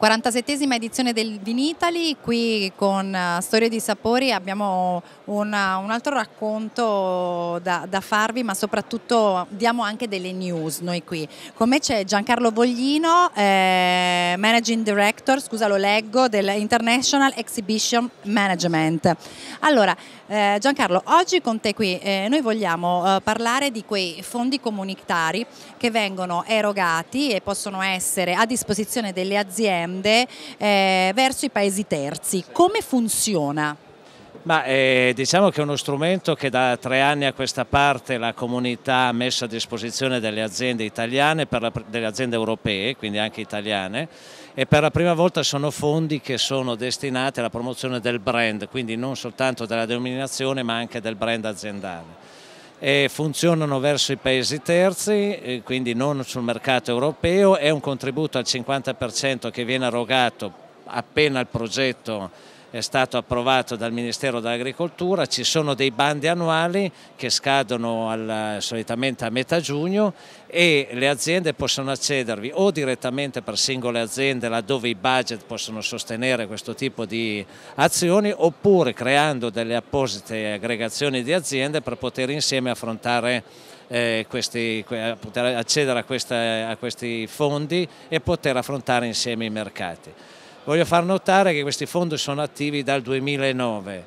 47esima edizione del Vinitali, qui con eh, Storie di Sapori abbiamo una, un altro racconto da, da, farvi ma soprattutto diamo anche delle news noi qui. Con me c'è Giancarlo Voglino, eh, Managing Director, scusa lo leggo, dell'International Exhibition Management. Allora eh, Giancarlo, oggi con te qui eh, noi vogliamo eh, parlare di quei fondi comunitari che vengono erogati e possono essere a disposizione delle aziende aziende eh, verso i paesi terzi. Come funziona? Ma, eh, diciamo che è uno strumento che da tre anni a questa parte la comunità ha messo a disposizione delle aziende italiane, la, delle aziende europee, quindi anche italiane, e per la prima volta sono fondi che sono destinati alla promozione del brand, quindi non soltanto della denominazione ma anche del brand aziendale e funzionano verso i paesi terzi, quindi non sul mercato europeo, è un contributo al 50% che viene erogato appena il progetto è stato approvato dal Ministero dell'Agricoltura, ci sono dei bandi annuali che scadono al, solitamente a metà giugno e le aziende possono accedervi o direttamente per singole aziende laddove i budget possono sostenere questo tipo di azioni oppure creando delle apposite aggregazioni di aziende per poter insieme affrontare eh, questi, poter accedere a, questa, a questi fondi e poter affrontare insieme i mercati. Voglio far notare che questi fondi sono attivi dal 2009.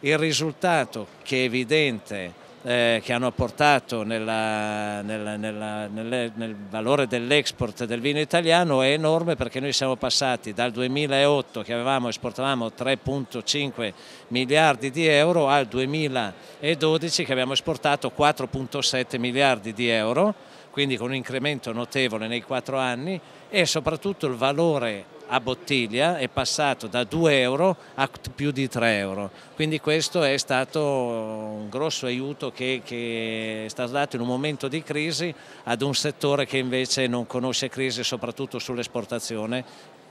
Il risultato che è evidente eh, che hanno portato nella, nella, nella, nelle, nel valore dell'export del vino italiano è enorme perché noi siamo passati dal 2008 che avevamo, esportavamo 3.5 miliardi di euro al 2012 che abbiamo esportato 4.7 miliardi di euro, quindi con un incremento notevole nei quattro anni e soprattutto il valore a bottiglia è passato da 2 euro a più di 3 euro. Quindi questo è stato un grosso aiuto che, che, è stato dato in un momento di crisi ad un settore che invece non conosce crisi soprattutto sull'esportazione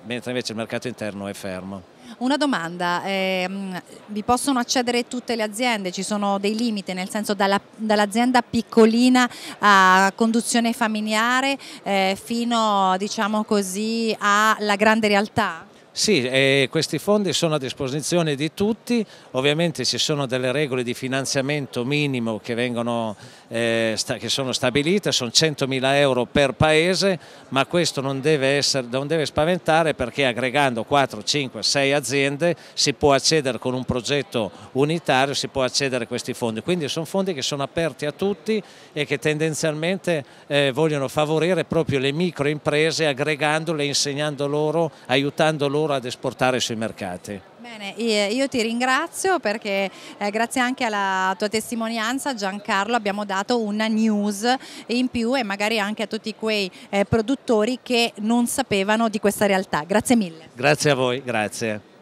mentre invece il mercato interno è fermo. Una domanda, ehm, vi possono accedere tutte le aziende? Ci sono dei limiti, nel senso dall'azienda dall piccolina a conduzione familiare eh, fino diciamo così, alla grande realtà? Sì, eh, questi fondi sono a disposizione di tutti, ovviamente ci sono delle regole di finanziamento minimo che, vengono, eh, che sono stabilite, sono 100.000 euro per paese, ma questo non deve, essere, non deve, spaventare perché aggregando 4, 5, 6 aziende si può accedere con un progetto unitario, si può accedere a questi fondi, quindi sono fondi che sono aperti a tutti e che tendenzialmente eh, vogliono favorire proprio le microimprese aggregandole, insegnando loro, aiutando loro loro ad esportare sui mercati. Bene, io ti ringrazio perché eh, grazie anche alla tua testimonianza Giancarlo abbiamo dato una news in più e magari anche a tutti quei eh, produttori che non sapevano di questa realtà. Grazie mille. Grazie a voi, grazie.